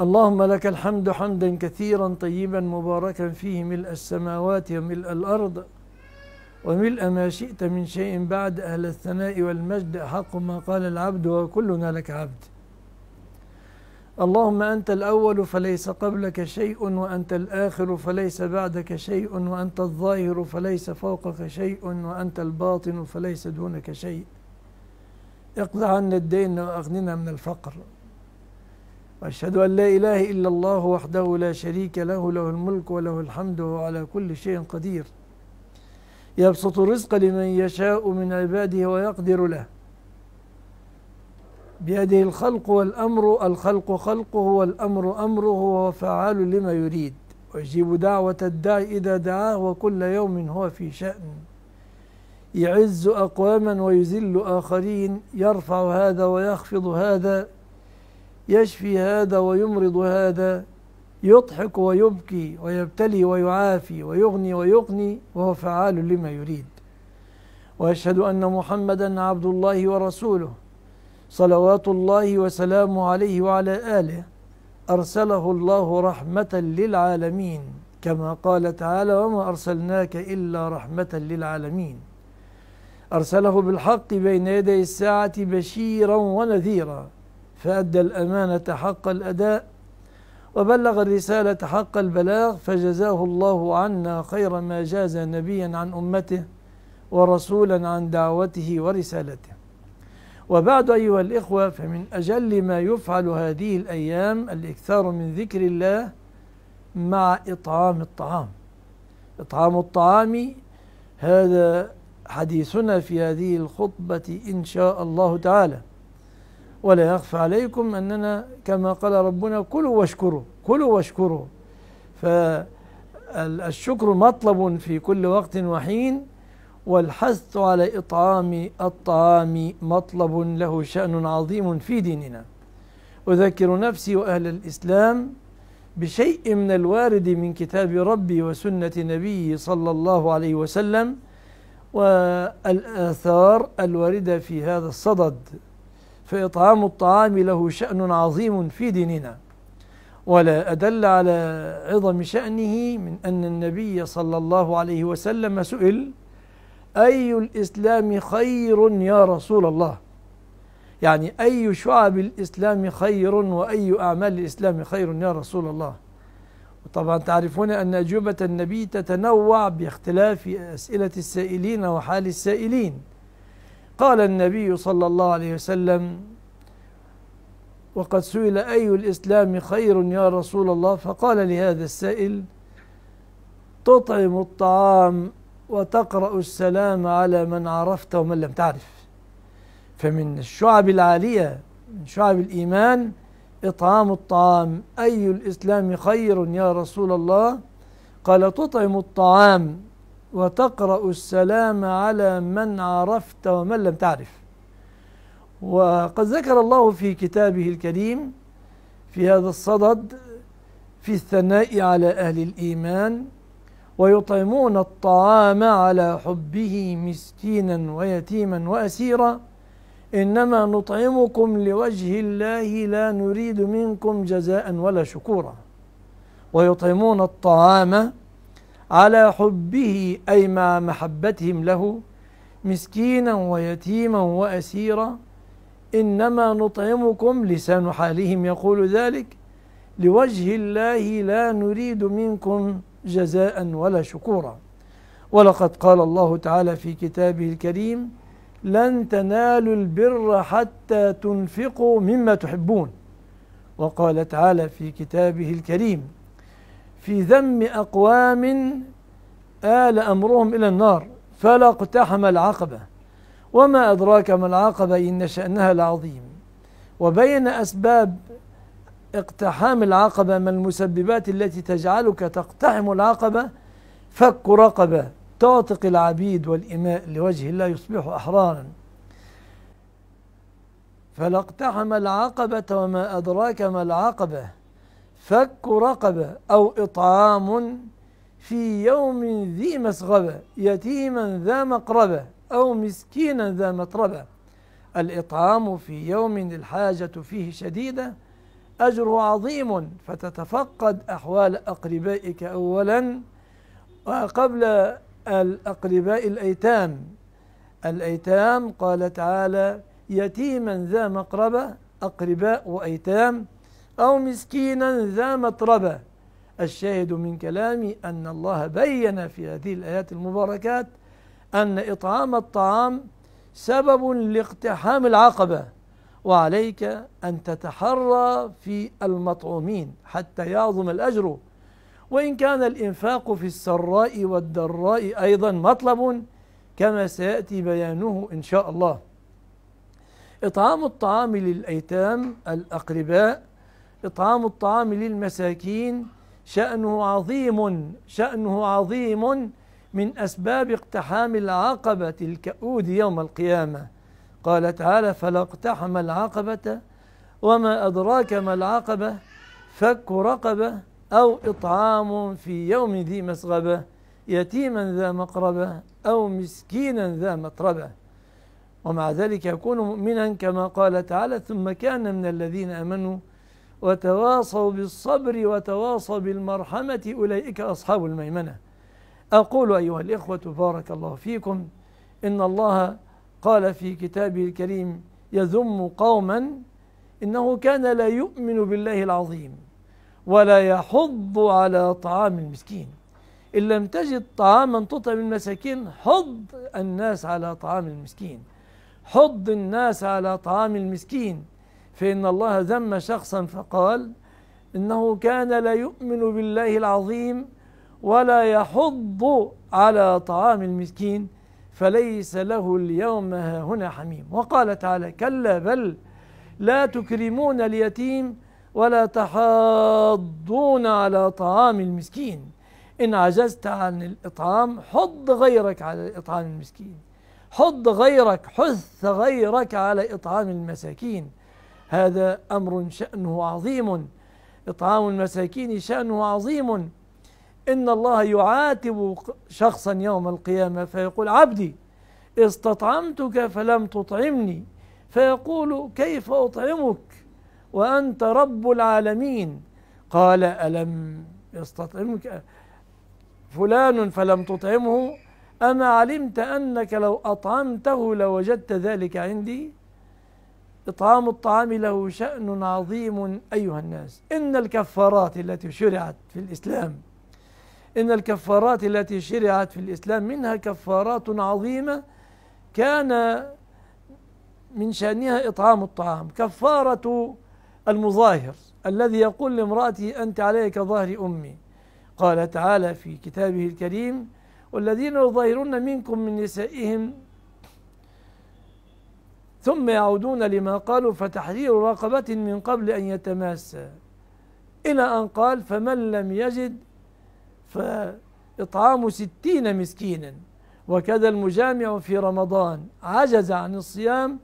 اللهم لك الحمد حمدا كثيرا طيبا مباركا فيه ملء السماوات وملء الأرض وملء ما شئت من شيء بعد أهل الثناء والمجد حق ما قال العبد وكلنا لك عبد اللهم أنت الأول فليس قبلك شيء وأنت الآخر فليس بعدك شيء وأنت الظاهر فليس فوقك شيء وأنت الباطن فليس دونك شيء اقض عنا الدين وأغننا من الفقر واشهد ان لا اله الا الله وحده لا شريك له له الملك وله الحمد وهو على كل شيء قدير يبسط الرزق لمن يشاء من عباده ويقدر له بيده الخلق والامر الخلق خلقه والامر امره وهو فعال لما يريد ويجيب دعوه الداعي اذا دعاه وكل يوم هو في شان يعز اقواما ويذل اخرين يرفع هذا ويخفض هذا يشفي هذا ويمرض هذا يضحك ويبكي ويبتلي ويعافي ويغني ويقني وهو فعال لما يريد واشهد ان محمدا عبد الله ورسوله صلوات الله وسلامه عليه وعلى اله ارسله الله رحمه للعالمين كما قال تعالى وما ارسلناك الا رحمه للعالمين ارسله بالحق بين يدي الساعه بشيرا ونذيرا فأدى الأمانة حق الأداء وبلغ الرسالة حق البلاغ فجزاه الله عنا خير ما جاز نبيا عن أمته ورسولا عن دعوته ورسالته وبعد أيها الإخوة فمن أجل ما يفعل هذه الأيام الإكثار من ذكر الله مع إطعام الطعام إطعام الطعام هذا حديثنا في هذه الخطبة إن شاء الله تعالى ولا يخفى عليكم أننا كما قال ربنا كلوا واشكروا كلوا واشكروا فالشكر مطلب في كل وقت وحين والحث على إطعام الطعام مطلب له شأن عظيم في ديننا أذكر نفسي وأهل الإسلام بشيء من الوارد من كتاب ربي وسنة نبيه صلى الله عليه وسلم والآثار الواردة في هذا الصدد فإطعام الطعام له شأن عظيم في ديننا ولا أدل على عظم شأنه من أن النبي صلى الله عليه وسلم سئل أي الإسلام خير يا رسول الله يعني أي شعب الإسلام خير وأي أعمال الإسلام خير يا رسول الله وطبعا تعرفون أن أجوبة النبي تتنوع باختلاف أسئلة السائلين وحال السائلين قال النبي صلى الله عليه وسلم وقد سئل أي الإسلام خير يا رسول الله فقال لهذا السائل تطعم الطعام وتقرأ السلام على من عرفت ومن لم تعرف فمن الشعب العالية من شعب الإيمان إطعام الطعام أي الإسلام خير يا رسول الله قال تطعم الطعام وتقرأ السلام على من عرفت ومن لم تعرف وقد ذكر الله في كتابه الكريم في هذا الصدد في الثناء على أهل الإيمان ويطعمون الطعام على حبه مسكينا ويتيما وأسيرا إنما نطعمكم لوجه الله لا نريد منكم جزاء ولا شكورا ويطعمون الطعام على حبه أي مع محبتهم له مسكينا ويتيما وأسيرا إنما نطعمكم لسان حالهم يقول ذلك لوجه الله لا نريد منكم جزاء ولا شكورا ولقد قال الله تعالى في كتابه الكريم لن تنالوا البر حتى تنفقوا مما تحبون وقال تعالى في كتابه الكريم في ذم أقوام آل أمرهم إلى النار فلا اقتحم العقبة وما أدراك ما العقبة إن شأنها لعظيم وبين أسباب اقتحام العقبة من المسببات التي تجعلك تقتحم العقبة فك رقبة تعتق العبيد والإماء لوجه الله يصبح أحرارا فلا اقتحم العقبة وما أدراك ما العقبة فك رقبة أو إطعام في يوم ذي مسغبة يتيما ذا مقربة أو مسكينا ذا متربة الإطعام في يوم الحاجة فيه شديدة أجر عظيم فتتفقد أحوال أقربائك أولا وقبل الأقرباء الأيتام الأيتام قال تعالى يتيما ذا مقربة أقرباء وأيتام أو مسكينا ذا متربة الشاهد من كلامي أن الله بين في هذه الآيات المباركات أن إطعام الطعام سبب لاقتحام العقبة وعليك أن تتحرى في المطعومين حتى يعظم الأجر وإن كان الإنفاق في السراء والضراء أيضا مطلب كما سيأتي بيانه إن شاء الله إطعام الطعام للأيتام الأقرباء إطعام الطعام للمساكين شأنه عظيم شأنه عظيم من أسباب اقتحام العقبة الكؤود يوم القيامة قال تعالى فلا اقتحم العقبة وما أدراك ما العقبة فك رقبة أو إطعام في يوم ذي مسغبة يتيما ذا مقربة أو مسكينا ذا متربة ومع ذلك يكون مؤمنا كما قال تعالى ثم كان من الذين آمنوا وتواصوا بالصبر وتواصوا بالمرحمة أولئك أصحاب الميمنة أقول أيها الإخوة بارك الله فيكم إن الله قال في كتابه الكريم يذم قوما إنه كان لا يؤمن بالله العظيم ولا يحض على طعام المسكين إن لم تجد طعاما تطعم المساكين حض الناس على طعام المسكين حض الناس على طعام المسكين فإن الله ذم شخصا فقال إنه كان لا يؤمن بالله العظيم ولا يحض على طعام المسكين فليس له اليوم هنا حميم وقال تعالى كلا بل لا تكرمون اليتيم ولا تحاضون على طعام المسكين إن عجزت عن الإطعام حض غيرك على إطعام المسكين حض غيرك حث غيرك على إطعام المساكين هذا امر شانه عظيم اطعام المساكين شانه عظيم ان الله يعاتب شخصا يوم القيامه فيقول عبدي استطعمتك فلم تطعمني فيقول كيف اطعمك وانت رب العالمين قال الم يستطعمك فلان فلم تطعمه اما علمت انك لو اطعمته لوجدت ذلك عندي إطعام الطعام له شأن عظيم أيها الناس إن الكفارات التي شرعت في الإسلام إن الكفارات التي شرعت في الإسلام منها كفارات عظيمة كان من شأنها إطعام الطعام كفارة المظاهر الذي يقول لامرأته أنت عليك ظهر أمي قال تعالى في كتابه الكريم والذين يظاهرون منكم من نسائهم ثم يعودون لما قالوا فتحرير رقبة من قبل أن يتماسى إلى أن قال فمن لم يجد فإطعام ستين مسكينا وكذا المجامع في رمضان عجز عن الصيام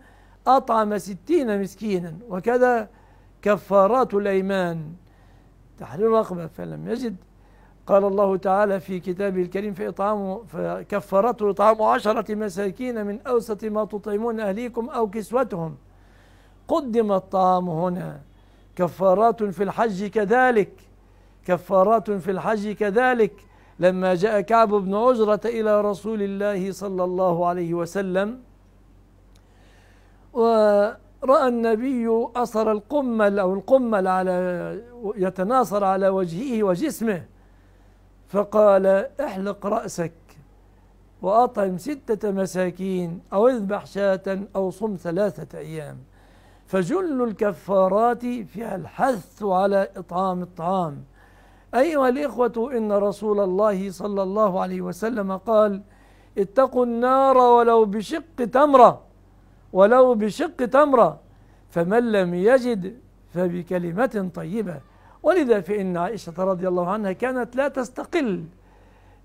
أطعم ستين مسكينا وكذا كفارات الأيمان تحرير رقبة فلم يجد قال الله تعالى في كتابه الكريم فإطعام فكفرته إطعام عشرة مساكين من أوسط ما تطعمون أهليكم أو كسوتهم قدم الطعام هنا كفارات في الحج كذلك كفارات في الحج كذلك لما جاء كعب بن عجرة إلى رسول الله صلى الله عليه وسلم ورأى النبي أثر القمل أو القمل على يتناصر على وجهه وجسمه فقال احلق رأسك وأطعم ستة مساكين أو اذبح شاة أو صم ثلاثة أيام فجل الكفارات فيها الحث على إطعام الطعام أيها الإخوة إن رسول الله صلى الله عليه وسلم قال اتقوا النار ولو بشق تمرة ولو بشق تمرة فمن لم يجد فبكلمة طيبة ولذا فإن عائشة رضي الله عنها كانت لا تستقل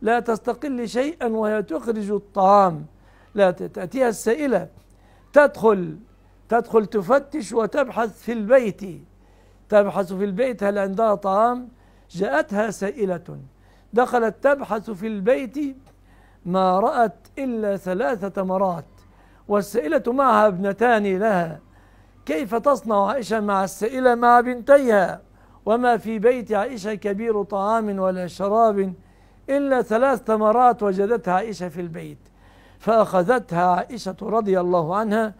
لا تستقل شيئا وهي تخرج الطعام لا تأتيها السائلة تدخل تدخل تفتش وتبحث في البيت تبحث في البيت هل عندها طعام جاءتها سائلة دخلت تبحث في البيت ما رأت إلا ثلاثة مرات والسائلة معها ابنتان لها كيف تصنع عائشة مع السائلة مع بنتيها وما في بيت عائشة كبير طعام ولا شراب إلا ثلاث تمرات وجدتها عائشة في البيت فأخذتها عائشة رضي الله عنها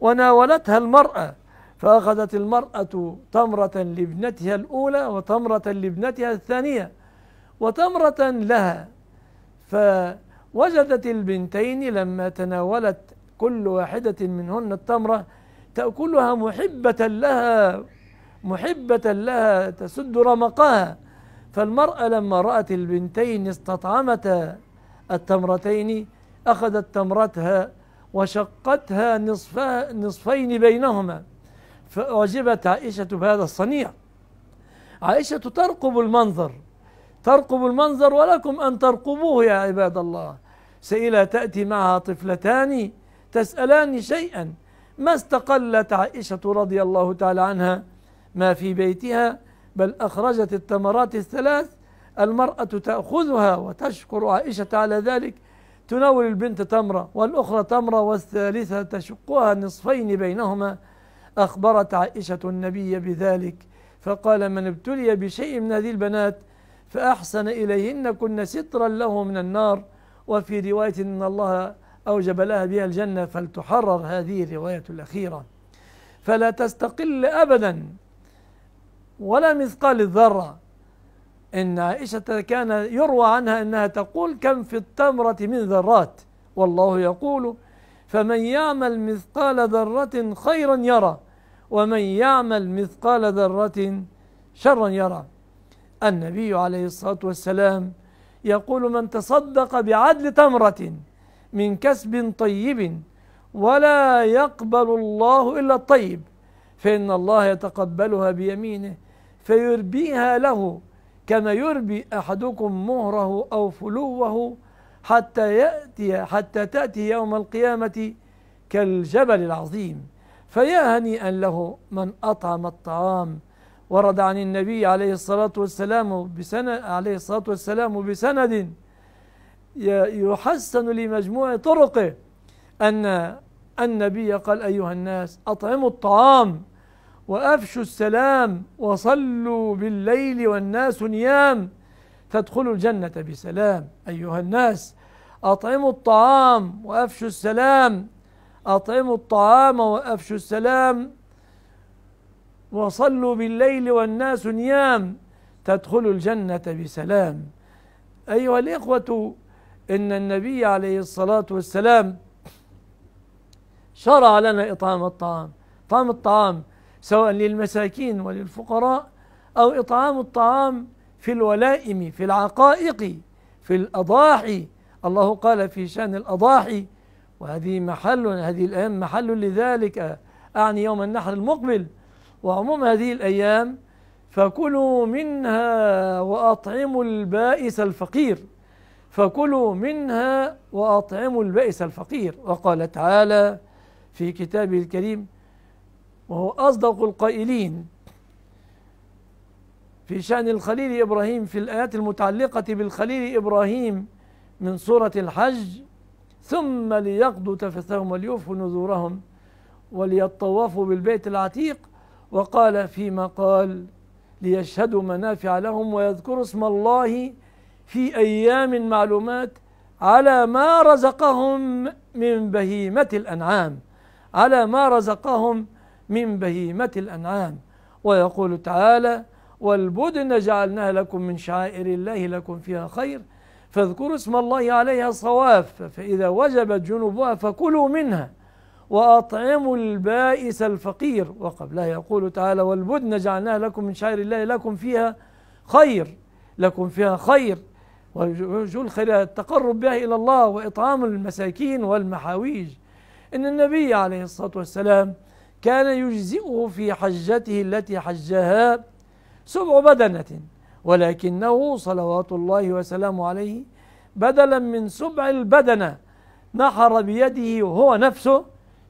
وناولتها المرأة فأخذت المرأة تمرة لابنتها الأولى وتمرة لابنتها الثانية وتمرة لها فوجدت البنتين لما تناولت كل واحدة منهن التمرة تأكلها محبة لها محبة لها تسد رمقها فالمرأة لما رأت البنتين استطعمتا التمرتين أخذت تمرتها وشقتها نصفا نصفين بينهما فأعجبت عائشة بهذا الصنيع عائشة ترقب المنظر ترقب المنظر ولكم أن ترقبوه يا عباد الله سئلة تأتي معها طفلتان تسألان شيئا ما استقلت عائشة رضي الله تعالى عنها ما في بيتها بل أخرجت التمرات الثلاث المرأة تأخذها وتشكر عائشة على ذلك تناول البنت تمرة والأخرى تمرة والثالثة تشقها نصفين بينهما أخبرت عائشة النبي بذلك فقال من ابتلي بشيء من هذه البنات فأحسن إليهن كن سترا له من النار وفي رواية إن الله أوجب لها بها الجنة فلتحرر هذه الرواية الأخيرة فلا تستقل أبدا ولا مثقال الذرة إن عائشة كان يروى عنها أنها تقول كم في التمرة من ذرات والله يقول فمن يعمل مثقال ذرة خيرا يرى ومن يعمل مثقال ذرة شرا يرى النبي عليه الصلاة والسلام يقول من تصدق بعدل تمرة من كسب طيب ولا يقبل الله إلا الطيب فإن الله يتقبلها بيمينه فيربيها له كما يربي أحدكم مهره أو فلوه حتى يأتي حتى تأتي يوم القيامة كالجبل العظيم فيا هنيئا له من أطعم الطعام ورد عن النبي عليه الصلاة والسلام بسند عليه الصلاة والسلام بسند يحسن لمجموع طرقه أن النبي قال أيها الناس أطعموا الطعام وافشوا السلام وصلوا بالليل والناس نيام فادخلوا الجنه بسلام ايها الناس اطعموا الطعام وافشوا السلام اطعموا الطعام وافشوا السلام وصلوا بالليل والناس نيام تدخلوا الجنه بسلام ايها الاخوه ان النبي عليه الصلاه والسلام شرع لنا اطعام الطعام طعام الطعام سواء للمساكين وللفقراء أو إطعام الطعام في الولائم في العقائق في الأضاحي الله قال في شأن الأضاحي وهذه محل هذه الأيام محل لذلك أعني يوم النحر المقبل وعموم هذه الأيام فكلوا منها وأطعموا البائس الفقير فكلوا منها وأطعموا البائس الفقير وقال تعالى في كتابه الكريم وهو أصدق القائلين في شأن الخليل إبراهيم في الآيات المتعلقة بالخليل إبراهيم من سورة الحج ثم ليقضوا تفثهم وليوفوا نذورهم وليطوفوا بالبيت العتيق وقال فيما قال ليشهدوا منافع لهم ويذكروا اسم الله في أيام معلومات على ما رزقهم من بهيمة الأنعام على ما رزقهم من بهيمة الأنعام ويقول تعالى والبدن جعلناها لكم من شعائر الله لكم فيها خير فاذكروا اسم الله عليها صواف فإذا وجبت جنوبها فكلوا منها وأطعموا البائس الفقير وقبلها يقول تعالى والبدن جعلناها لكم من شعائر الله لكم فيها خير لكم فيها خير وجو الخير التقرب بها إلى الله وإطعام المساكين والمحاويج إن النبي عليه الصلاة والسلام كان يجزئه في حجته التي حجها سبع بدنة ولكنه صلوات الله وسلامه عليه بدلا من سبع البدنة نحر بيده هو نفسه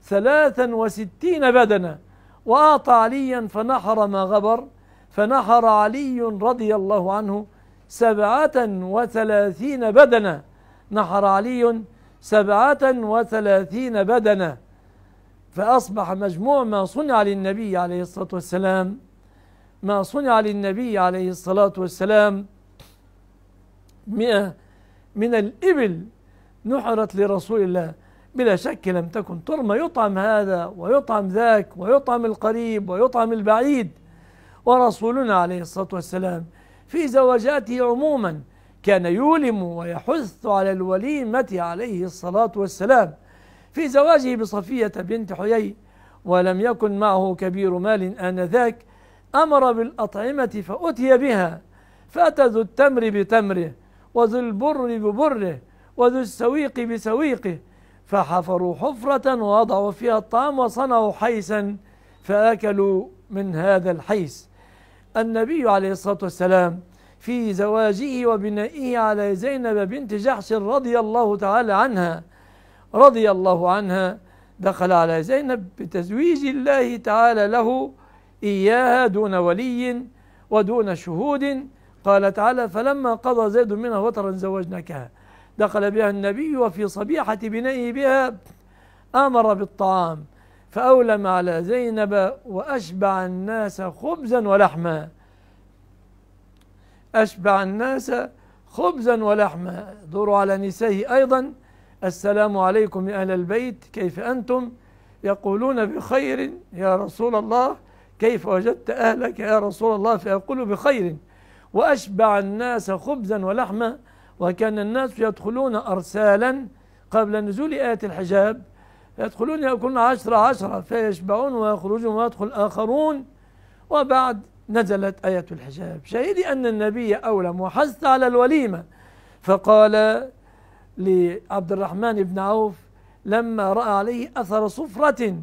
ثلاثا وستين بدنة وأعطى عليا فنحر ما غبر فنحر علي رضي الله عنه سبعة وثلاثين بدنة نحر علي سبعة وثلاثين بدنة فأصبح مجموع ما صنع للنبي عليه الصلاة والسلام ما صنع للنبي عليه الصلاة والسلام مئة من الإبل نحرت لرسول الله بلا شك لم تكن ترمى يطعم هذا ويطعم ذاك ويطعم القريب ويطعم البعيد ورسولنا عليه الصلاة والسلام في زواجاته عموما كان يولم ويحث على الوليمة عليه الصلاة والسلام في زواجه بصفية بنت حيي ولم يكن معه كبير مال آنذاك أمر بالأطعمة فأتي بها فأتى ذو التمر بتمره وذو البر ببره وذو السويق بسويقه فحفروا حفرة ووضعوا فيها الطعام وصنعوا حيسا فأكلوا من هذا الحيس النبي عليه الصلاة والسلام في زواجه وبنائه على زينب بنت جحش رضي الله تعالى عنها رضي الله عنها دخل على زينب بتزويج الله تعالى له إياها دون ولي ودون شهود قال تعالى فلما قضى زيد منها وترا زوجناكها دخل بها النبي وفي صبيحة بنائه بها أمر بالطعام فأولم على زينب وأشبع الناس خبزا ولحما أشبع الناس خبزا ولحما دوروا على نسائه أيضا السلام عليكم يا أهل البيت كيف أنتم يقولون بخير يا رسول الله كيف وجدت أهلك يا رسول الله فيقول بخير وأشبع الناس خبزا ولحما وكان الناس يدخلون أرسالا قبل نزول آية الحجاب يدخلون يأكلون عشرة عشرة فيشبعون ويخرجون ويدخل آخرون وبعد نزلت آية الحجاب شهد أن النبي أولم وحزت على الوليمة فقال لعبد الرحمن بن عوف لما رأى عليه أثر صفرة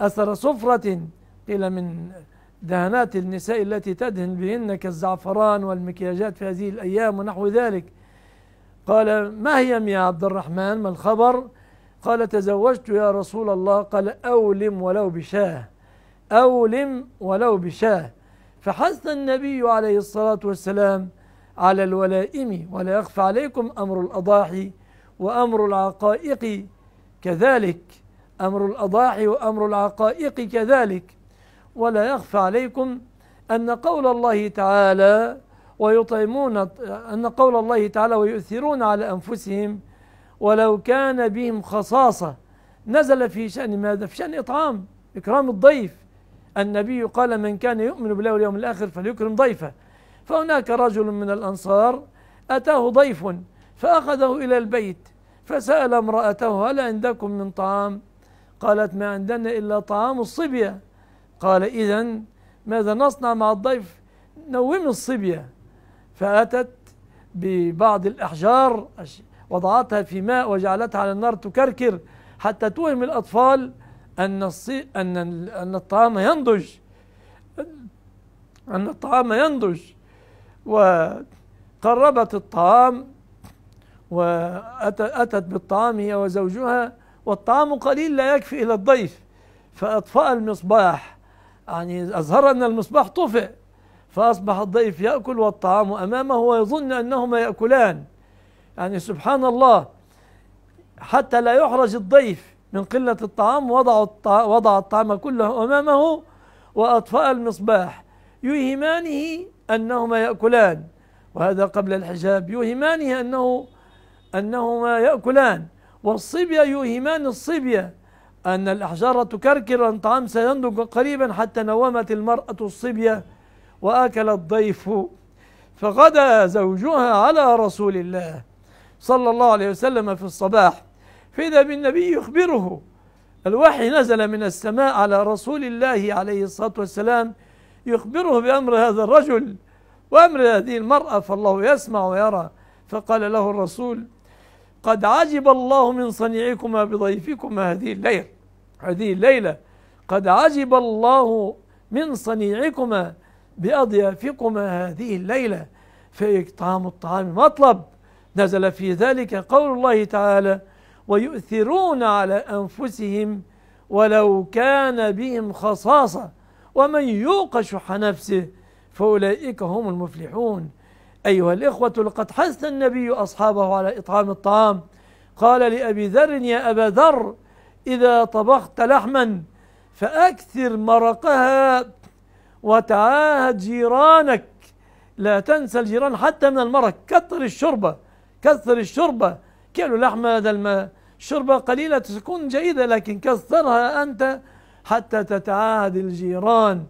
أثر صفرة قيل من دهانات النساء التي تدهن بهن كالزعفران والمكياجات في هذه الأيام ونحو ذلك قال ما هي يا عبد الرحمن ما الخبر قال تزوجت يا رسول الله قال أولم ولو بشاه أولم ولو بشاه فحث النبي عليه الصلاة والسلام على الولائم ولا يخفى عليكم أمر الأضاحي وأمر العقائق كذلك أمر الأضاحي وأمر العقائق كذلك ولا يخفى عليكم أن قول الله تعالى ويطعمون أن قول الله تعالى ويؤثرون على أنفسهم ولو كان بهم خصاصة نزل في شأن ماذا؟ في شأن إطعام إكرام الضيف النبي قال من كان يؤمن بالله واليوم الآخر فليكرم ضيفه فهناك رجل من الأنصار أتاه ضيف فأخذه إلى البيت فسأل امرأته هل عندكم من طعام قالت ما عندنا إلا طعام الصبية قال إذا ماذا نصنع مع الضيف نوم الصبية فأتت ببعض الأحجار وضعتها في ماء وجعلتها على النار تكركر حتى توهم الأطفال أن أن أن الطعام ينضج أن الطعام ينضج وقربت الطعام وأتت بالطعام هي وزوجها والطعام قليل لا يكفي إلى الضيف فأطفأ المصباح يعني أظهر أن المصباح طفئ فأصبح الضيف يأكل والطعام أمامه ويظن أنهما يأكلان يعني سبحان الله حتى لا يحرج الضيف من قلة الطعام وضع وضع الطعام كله أمامه وأطفأ المصباح يوهمانه أنهما يأكلان وهذا قبل الحجاب يوهمانه أنه أنهما يأكلان والصبية يوهمان الصبية أن الأحجار تكركر أن طعام سيندق قريبا حتى نومت المرأة الصبية وأكل الضيف فغدا زوجها على رسول الله صلى الله عليه وسلم في الصباح فإذا بالنبي يخبره الوحي نزل من السماء على رسول الله عليه الصلاة والسلام يخبره بأمر هذا الرجل وأمر هذه المرأة فالله يسمع ويرى فقال له الرسول قد عجب الله من صنيعكما بضيفكما هذه الليلة هذه الليلة قد عجب الله من صنيعكما بأضيافكما هذه الليلة فإطعام الطعام مطلب نزل في ذلك قول الله تعالى ويؤثرون على أنفسهم ولو كان بهم خصاصة ومن يوق شح نفسه فأولئك هم المفلحون أيها الإخوة لقد حث النبي أصحابه على إطعام الطعام قال لأبي ذر يا أبا ذر إذا طبخت لحما فأكثر مرقها وتعاهد جيرانك لا تنسى الجيران حتى من المرق كثر الشربة كثر الشربة كيلو لحمة هذا ما شربة قليلة تكون جيدة لكن كثرها أنت حتى تتعاهد الجيران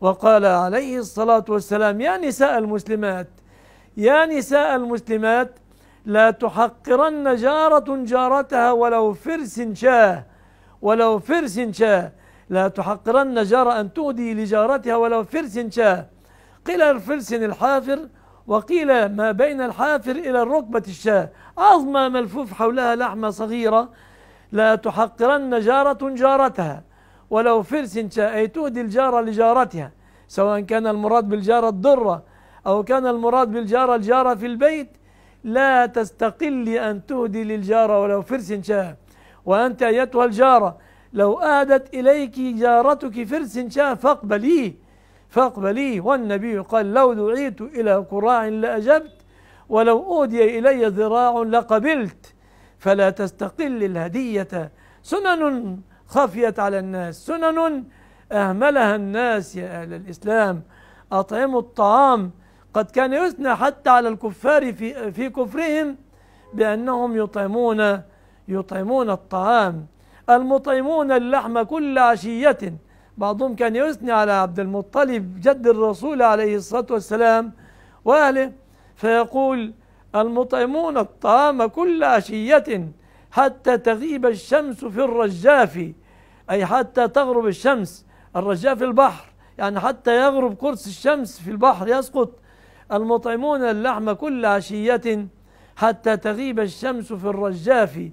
وقال عليه الصلاة والسلام يا نساء المسلمات يا نساء المسلمات لا تحقرن جارة جارتها ولو فرس شاه ولو فرس شاه لا تحقرن جارة أن تؤدي لجارتها ولو فرس شاه قيل الفرس الحافر وقيل ما بين الحافر إلى الركبة الشاه عظمة ملفوف حولها لحمة صغيرة لا تحقرن جارة جارتها ولو فرس أي تهدي الجارة لجارتها سواء كان المراد بالجارة الضرة أو كان المراد بالجارة الجارة في البيت لا تستقلي أن تهدي للجارة ولو فرس شاء وأنت أيتها الجارة لو أهدت إليك جارتك فرس شاء فاقبليه فاقبليه والنبي قال لو دعيت إلى قراع لأجبت ولو أودي إلي ذراع لقبلت فلا تستقل الهدية سنن خفيت على الناس سنن أهملها الناس يا أهل الإسلام أطعموا الطعام قد كان يثنى حتى على الكفار في, في كفرهم بأنهم يطعمون يطعمون الطعام المطعمون اللحم كل عشية بعضهم كان يثني على عبد المطلب جد الرسول عليه الصلاة والسلام وأهله فيقول المطعمون الطعام كل عشية حتى تغيب الشمس في الرجاف أي حتى تغرب الشمس الرجاء في البحر يعني حتى يغرب قرص الشمس في البحر يسقط المطعمون اللحم كل عشية حتى تغيب الشمس في الرجاف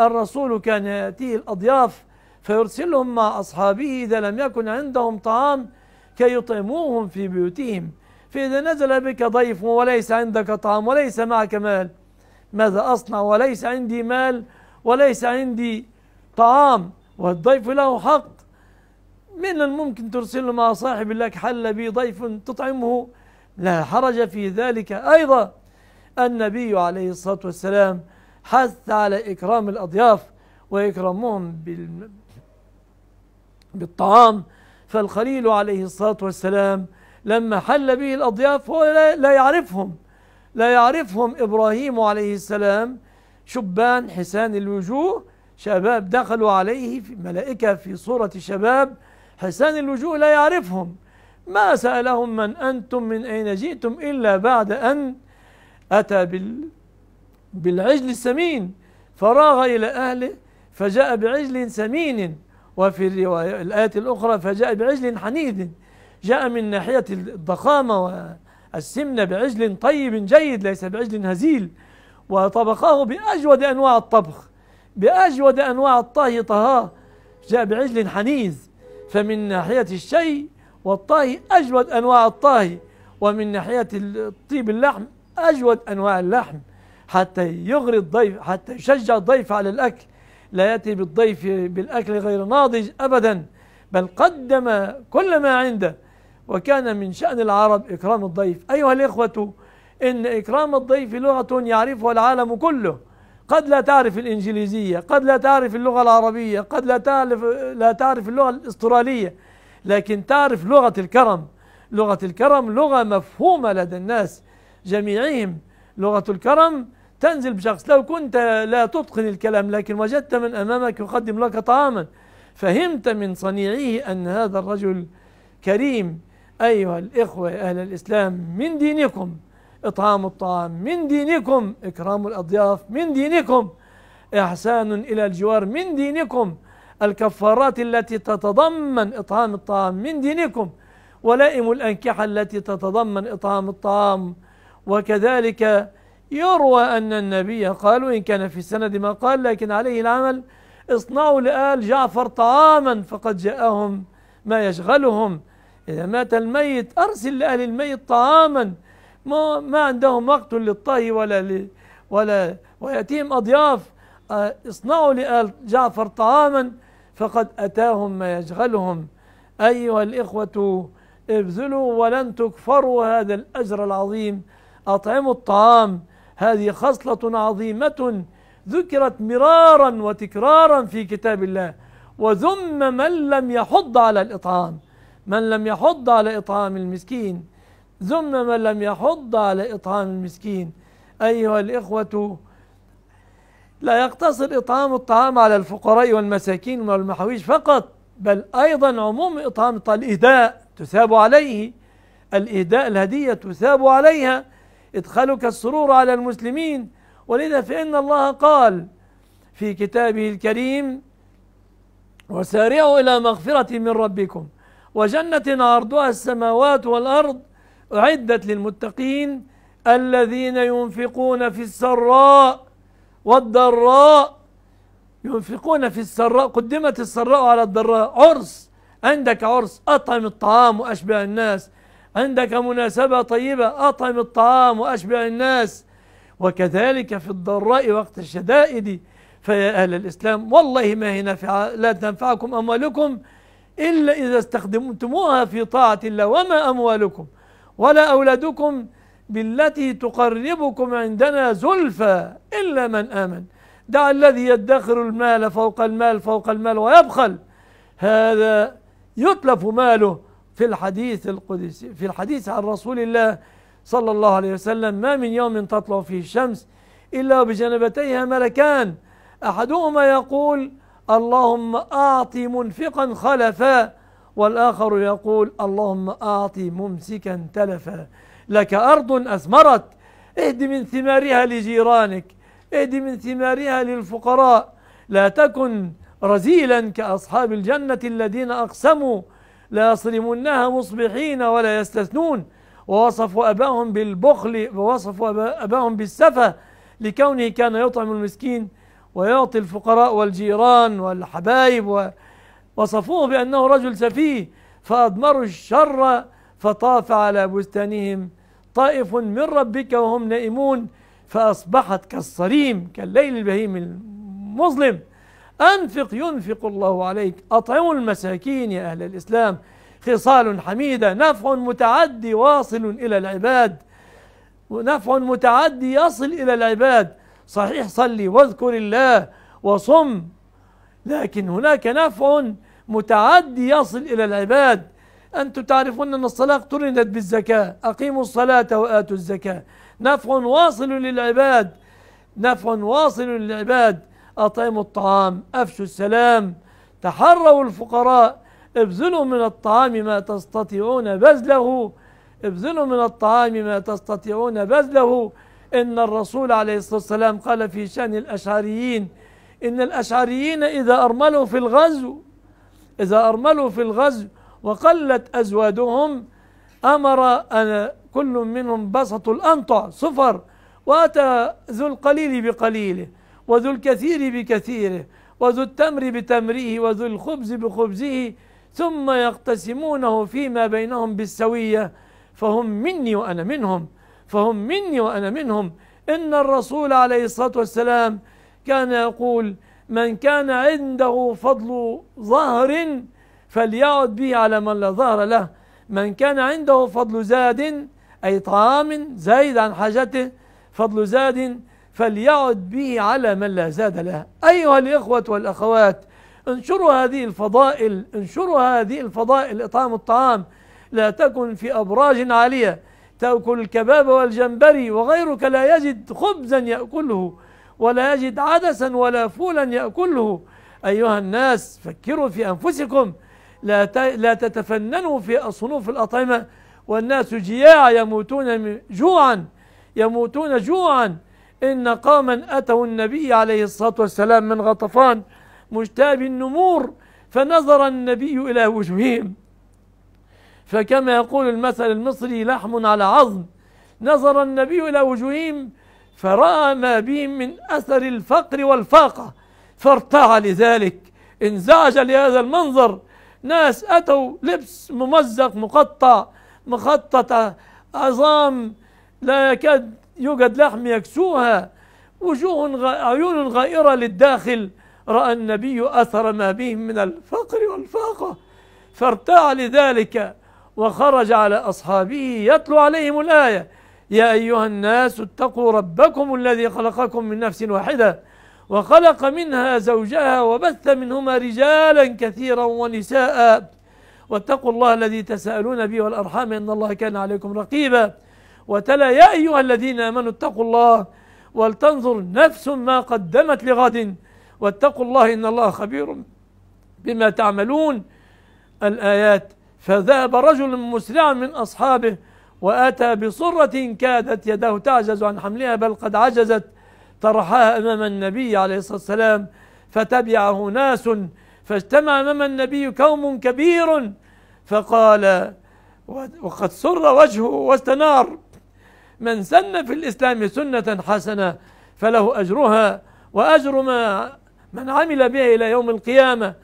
الرسول كان يأتيه الأضياف فيرسلهم مع أصحابه إذا لم يكن عندهم طعام كي يطعموهم في بيوتهم فإذا نزل بك ضيف وليس عندك طعام وليس معك مال ماذا أصنع وليس عندي مال وليس عندي طعام والضيف له حق من الممكن ترسل مع صاحب لك حل بي ضيف تطعمه لا حرج في ذلك أيضا النبي عليه الصلاة والسلام حث على إكرام الأضياف وإكرامهم بال... بالطعام فالخليل عليه الصلاة والسلام لما حل به الأضياف هو لا يعرفهم لا يعرفهم إبراهيم عليه السلام شبان حسان الوجوه شباب دخلوا عليه في ملائكة في صورة شباب حسان الوجوه لا يعرفهم ما سألهم من أنتم من أين جئتم إلا بعد أن أتى بال بالعجل السمين فراغ إلى أهله فجاء بعجل سمين وفي الرواية الآية الأخرى فجاء بعجل حنيد جاء من ناحية الضخامة والسمنة بعجل طيب جيد ليس بعجل هزيل وطبخه بأجود أنواع الطبخ بأجود أنواع الطهي طهاه جاء بعجل حنيذ فمن ناحية الشيء والطهي أجود أنواع الطهي ومن ناحية طيب اللحم أجود أنواع اللحم حتى يغري الضيف حتى يشجع الضيف على الأكل لا يأتي بالضيف بالأكل غير ناضج أبدا بل قدم كل ما عنده وكان من شأن العرب إكرام الضيف أيها الإخوة إن إكرام الضيف لغة يعرفها العالم كله قد لا تعرف الإنجليزية قد لا تعرف اللغة العربية قد لا تعرف, لا تعرف اللغة الأسترالية لكن تعرف لغة الكرم لغة الكرم لغة مفهومة لدى الناس جميعهم لغة الكرم تنزل بشخص لو كنت لا تتقن الكلام لكن وجدت من أمامك يقدم لك طعاما فهمت من صنيعه أن هذا الرجل كريم أيها الإخوة أهل الإسلام من دينكم إطعام الطعام من دينكم إكرام الأضياف من دينكم إحسان إلى الجوار من دينكم الكفارات التي تتضمن إطعام الطعام من دينكم ولائم الأنكحة التي تتضمن إطعام الطعام وكذلك يروى أن النبي قال وإن كان في السند ما قال لكن عليه العمل اصنعوا لآل جعفر طعاما فقد جاءهم ما يشغلهم إذا مات الميت أرسل لأهل الميت طعاما ما ما عندهم وقت للطهي ولا ل ولا ويأتيهم أضياف آه، اصنعوا لآل جعفر طعاما فقد أتاهم ما يشغلهم أيها الإخوة ابذلوا ولن تكفروا هذا الأجر العظيم أطعموا الطعام هذه خصلة عظيمة ذكرت مرارا وتكرارا في كتاب الله وذم من لم يحض على الإطعام من لم يحض على إطعام المسكين ذم من لم يحض على إطعام المسكين أيها الإخوة لا يقتصر إطعام الطعام على الفقراء والمساكين والمحاويش فقط بل أيضا عموم إطعام الإهداء تثاب عليه الإهداء الهدية تثاب عليها إدخالك السرور على المسلمين ولذا فإن الله قال في كتابه الكريم وسارعوا إلى مغفرة من ربكم وجنة عرضها السماوات والأرض أعدت للمتقين الذين ينفقون في السراء والضراء ينفقون في السراء قدمت السراء على الضراء عرس عندك عرس أطعم الطعام وأشبع الناس عندك مناسبة طيبة أطعم الطعام وأشبع الناس وكذلك في الضراء وقت الشدائد فيا أهل الإسلام والله ما هي نافعة لا تنفعكم أموالكم إلا إذا استخدمتموها في طاعة الله وما أموالكم ولا أولادكم بالتي تقربكم عندنا زلفى إلا من آمن دع الذي يدخر المال فوق المال فوق المال ويبخل هذا يتلف ماله في الحديث القدسي في الحديث عن رسول الله صلى الله عليه وسلم ما من يوم تطلع فيه الشمس إلا بجنبتيها ملكان أحدهما يقول اللهم أعطي منفقا خلفا والآخر يقول اللهم أعطي ممسكا تلفا لك أرض أثمرت اهد من ثمارها لجيرانك اهد من ثمارها للفقراء لا تكن رزيلا كأصحاب الجنة الذين أقسموا لا يصرمنها مصبحين ولا يستثنون ووصفوا أباهم بالبخل ووصفوا أباهم بالسفة لكونه كان يطعم المسكين ويعطي الفقراء والجيران والحبايب والحبايب وصفوه بأنه رجل سفيه فأضمروا الشر فطاف على بستانهم طائف من ربك وهم نائمون فأصبحت كالصريم كالليل البهيم المظلم أنفق ينفق الله عليك أطعموا المساكين يا أهل الإسلام خصال حميدة نفع متعدي واصل إلى العباد ونفع متعدي يصل إلى العباد صحيح صلي واذكر الله وصم لكن هناك نفع متعدي يصل إلى العباد أنتم تعرفون أن الصلاة اقترنت بالزكاة أقيموا الصلاة وآتوا الزكاة نفع واصل للعباد نفع واصل للعباد أطعموا الطعام أفشوا السلام تحروا الفقراء ابذلوا من الطعام ما تستطيعون بذله ابذلوا من الطعام ما تستطيعون بذله إن الرسول عليه الصلاة والسلام قال في شأن الأشعريين إن الأشعريين إذا أرملوا في الغزو إذا أرملوا في الغزو وقلت أزوادهم أمر أن كل منهم بسط الأنطع صفر وأتى ذو القليل بقليله وذو الكثير بكثيره وذو التمر بتمره وذو الخبز بخبزه ثم يقتسمونه فيما بينهم بالسوية فهم مني وأنا منهم فهم مني وأنا منهم إن الرسول عليه الصلاة والسلام كان يقول من كان عنده فضل ظهر فليعد به على من لا ظهر له من كان عنده فضل زاد أي طعام زايد عن حاجته فضل زاد فليعد به على من لا زاد له أيها الإخوة والأخوات انشروا هذه الفضائل انشروا هذه الفضائل إطعام الطعام لا تكن في أبراج عالية تأكل الكباب والجمبري وغيرك لا يجد خبزا يأكله ولا يجد عدسا ولا فولا يأكله أيها الناس فكروا في أنفسكم لا لا تتفننوا في صنوف الأطعمة والناس جياع يموتون جوعا يموتون جوعا إن قوما أتوا النبي عليه الصلاة والسلام من غطفان مجتاب النمور فنظر النبي إلى وجوههم فكما يقول المثل المصري لحم على عظم نظر النبي إلى وجوههم فرأى ما بهم من أثر الفقر والفاقة فارتعى لذلك انزعج لهذا المنظر ناس أتوا لبس ممزق مقطع مخططة عظام لا يكاد يوجد لحم يكسوها وجوه عيون غائرة للداخل رأى النبي أثر ما بهم من الفقر والفاقة فارتاع لذلك وخرج على أصحابه يتلو عليهم الآية يا أيها الناس اتقوا ربكم الذي خلقكم من نفس واحدة وخلق منها زوجها وبث منهما رجالا كثيرا ونساء واتقوا الله الذي تساءلون به والأرحام إن الله كان عليكم رقيبا وتلا يا أيها الذين آمنوا اتقوا الله ولتنظر نفس ما قدمت لغد واتقوا الله إن الله خبير بما تعملون الآيات فذهب رجل مسرعا من أصحابه وأتى بصرة كادت يده تعجز عن حملها بل قد عجزت طرحها أمام النبي عليه الصلاة والسلام فتبعه ناس فاجتمع أمام النبي كوم كبير فقال وقد سر وجهه واستنار من سن في الإسلام سنة حسنة فله أجرها وأجر ما من عمل بها إلى يوم القيامة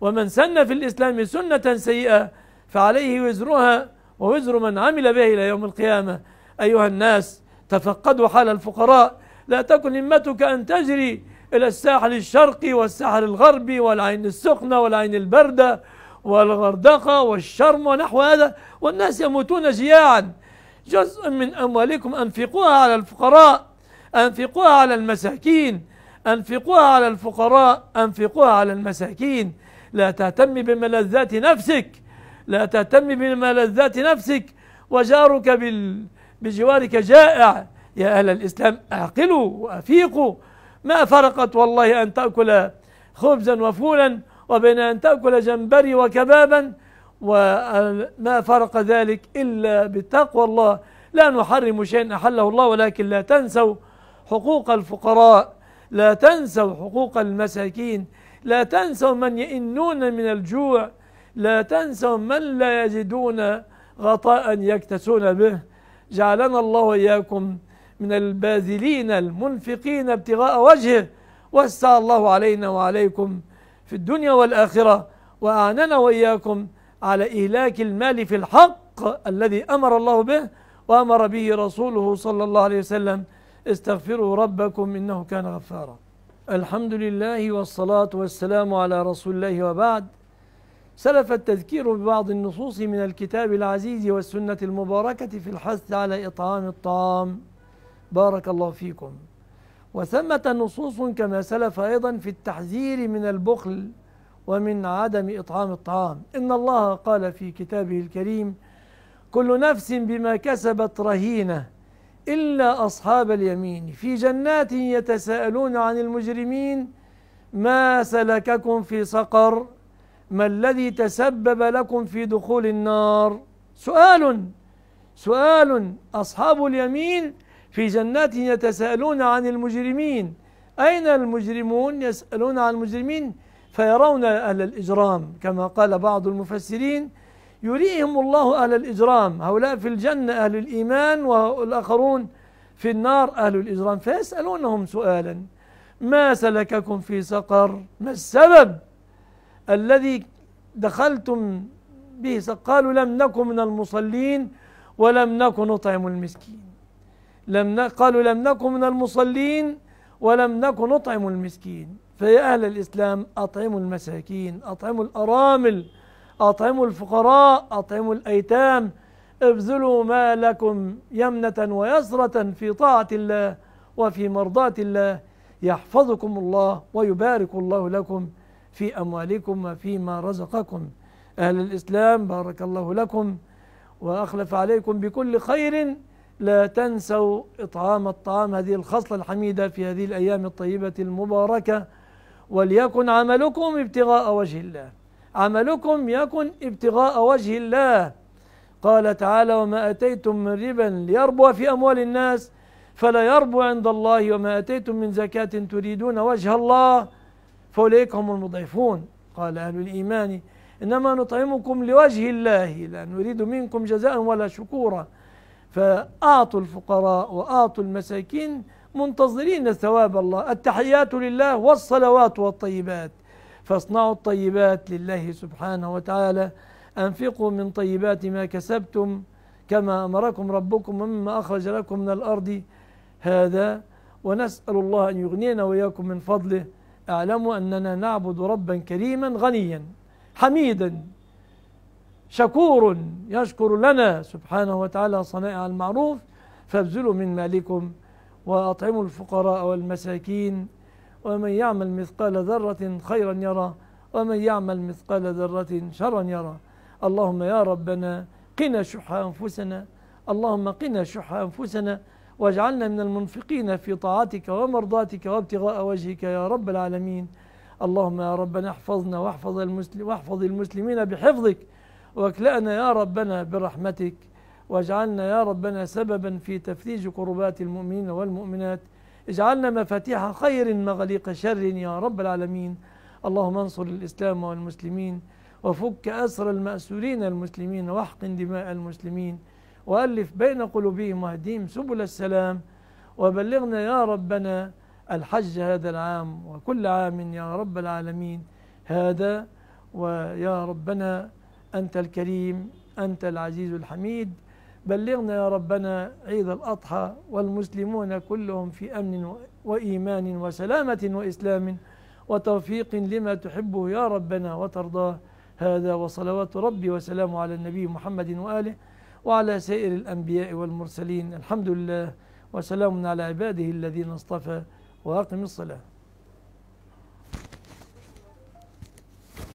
ومن سن في الإسلام سنة سيئة فعليه وزرها ووزر من عمل به إلى يوم القيامة أيها الناس تفقدوا حال الفقراء لا تكن همتك أن تجري إلى الساحل الشرقي والساحل الغربي والعين السخنة والعين البردة والغردقة والشرم ونحو هذا والناس يموتون جياعا جزء من أموالكم أنفقوها على الفقراء أنفقوها على المساكين أنفقوها على الفقراء أنفقوها على المساكين لا تهتم بملذات نفسك لا تهتم بملذات نفسك وجارك بجوارك جائع يا أهل الإسلام أعقلوا وأفيقوا ما فرقت والله أن تأكل خبزا وفولا وبين أن تأكل جمبري وكبابا وما فرق ذلك إلا بتقوى الله لا نحرم شيئا أحله الله ولكن لا تنسوا حقوق الفقراء لا تنسوا حقوق المساكين لا تنسوا من يئنون من الجوع لا تنسوا من لا يجدون غطاء يكتسون به جعلنا الله وإياكم من الباذلين المنفقين ابتغاء وجهه وسع الله علينا وعليكم في الدنيا والآخرة وأعننا وإياكم على إهلاك المال في الحق الذي أمر الله به وأمر به رسوله صلى الله عليه وسلم استغفروا ربكم إنه كان غفارا الحمد لله والصلاة والسلام على رسول الله وبعد سلف التذكير ببعض النصوص من الكتاب العزيز والسنة المباركة في الحث على إطعام الطعام بارك الله فيكم وثمة نصوص كما سلف أيضا في التحذير من البخل ومن عدم إطعام الطعام إن الله قال في كتابه الكريم كل نفس بما كسبت رهينة إلا أصحاب اليمين في جنات يتساءلون عن المجرمين ما سلككم في سقر ما الذي تسبب لكم في دخول النار سؤال سؤال أصحاب اليمين في جنات يتساءلون عن المجرمين أين المجرمون يسألون عن المجرمين فيرون أهل الإجرام كما قال بعض المفسرين يريهم الله أهل الإجرام هؤلاء في الجنة أهل الإيمان والآخرون في النار أهل الإجرام فيسألونهم سؤالا ما سلككم في سقر ما السبب الذي دخلتم به قالوا لم نكن من المصلين ولم نكن نطعم المسكين لم قالوا لم نكن من المصلين ولم نكن نطعم المسكين فيا أهل الإسلام أطعموا المساكين أطعموا الأرامل أطعموا الفقراء أطعموا الأيتام ابذلوا ما لكم يمنة ويسرة في طاعة الله وفي مرضاة الله يحفظكم الله ويبارك الله لكم في أموالكم وفيما رزقكم أهل الإسلام بارك الله لكم وأخلف عليكم بكل خير لا تنسوا إطعام الطعام هذه الخصلة الحميدة في هذه الأيام الطيبة المباركة وليكن عملكم ابتغاء وجه الله عملكم يكن ابتغاء وجه الله قال تعالى وما أتيتم من ربا ليربو في أموال الناس فلا يربو عند الله وما أتيتم من زكاة تريدون وجه الله فأولئك هم المضعفون قال أهل الإيمان إنما نطعمكم لوجه الله لا نريد منكم جزاء ولا شكورا فأعطوا الفقراء وأعطوا المساكين منتظرين ثواب الله التحيات لله والصلوات والطيبات فاصنعوا الطيبات لله سبحانه وتعالى أنفقوا من طيبات ما كسبتم كما أمركم ربكم ومما أخرج لكم من الأرض هذا ونسأل الله أن يغنينا وإياكم من فضله اعلموا أننا نعبد ربا كريما غنيا حميدا شكور يشكر لنا سبحانه وتعالى صنائع المعروف فابذلوا من مالكم وأطعموا الفقراء والمساكين ومن يعمل مثقال ذرة خيرا يرى ومن يعمل مثقال ذرة شرا يرى اللهم يا ربنا قنا شح أنفسنا اللهم قنا شح أنفسنا واجعلنا من المنفقين في طاعتك ومرضاتك وابتغاء وجهك يا رب العالمين اللهم يا ربنا احفظنا واحفظ, المسلم واحفظ المسلمين بحفظك واكلأنا يا ربنا برحمتك واجعلنا يا ربنا سببا في تفريج كربات المؤمنين والمؤمنات اجعلنا مفاتيح خير مغاليق شر يا رب العالمين اللهم انصر الإسلام والمسلمين وفك أسر المأسورين المسلمين واحقن دماء المسلمين وألف بين قلوبهم واهديهم سبل السلام وبلغنا يا ربنا الحج هذا العام وكل عام يا رب العالمين هذا ويا ربنا أنت الكريم أنت العزيز الحميد بلغنا يا ربنا عيد الأضحى والمسلمون كلهم في أمن وإيمان وسلامة وإسلام وتوفيق لما تحبه يا ربنا وترضاه هذا وصلوات ربي وسلامه على النبي محمد وآله وعلى سائر الأنبياء والمرسلين الحمد لله وسلام على عباده الذين اصطفى وأقم الصلاة